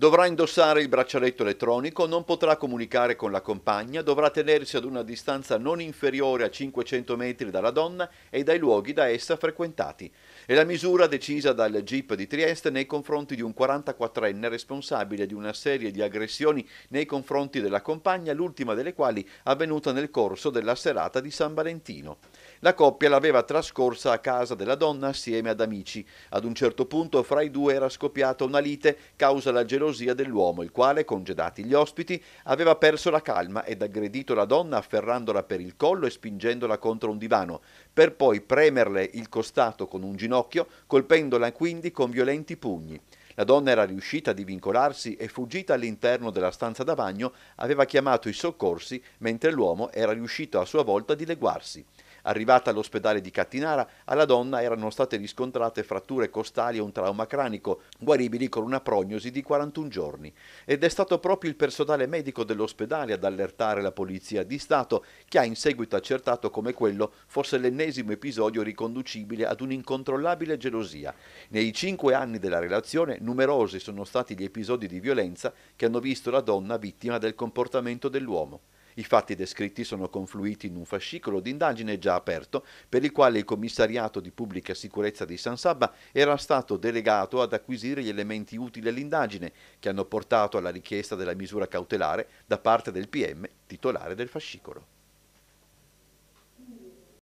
Dovrà indossare il braccialetto elettronico, non potrà comunicare con la compagna, dovrà tenersi ad una distanza non inferiore a 500 metri dalla donna e dai luoghi da essa frequentati. È la misura decisa dal GIP di Trieste nei confronti di un 44enne responsabile di una serie di aggressioni nei confronti della compagna, l'ultima delle quali avvenuta nel corso della serata di San Valentino. La coppia l'aveva trascorsa a casa della donna assieme ad amici. Ad un certo punto fra i due era scoppiata una lite causa la gelosia dell'uomo, il quale, congedati gli ospiti, aveva perso la calma ed aggredito la donna afferrandola per il collo e spingendola contro un divano, per poi premerle il costato con un ginocchio, colpendola quindi con violenti pugni. La donna era riuscita a divincolarsi e fuggita all'interno della stanza da bagno, aveva chiamato i soccorsi mentre l'uomo era riuscito a sua volta a dileguarsi. Arrivata all'ospedale di Cattinara, alla donna erano state riscontrate fratture costali e un trauma cranico, guaribili con una prognosi di 41 giorni. Ed è stato proprio il personale medico dell'ospedale ad allertare la Polizia di Stato, che ha in seguito accertato come quello fosse l'ennesimo episodio riconducibile ad un'incontrollabile gelosia. Nei cinque anni della relazione, numerosi sono stati gli episodi di violenza che hanno visto la donna vittima del comportamento dell'uomo. I fatti descritti sono confluiti in un fascicolo di indagine già aperto, per il quale il commissariato di pubblica sicurezza di San Sabba era stato delegato ad acquisire gli elementi utili all'indagine, che hanno portato alla richiesta della misura cautelare da parte del PM titolare del fascicolo.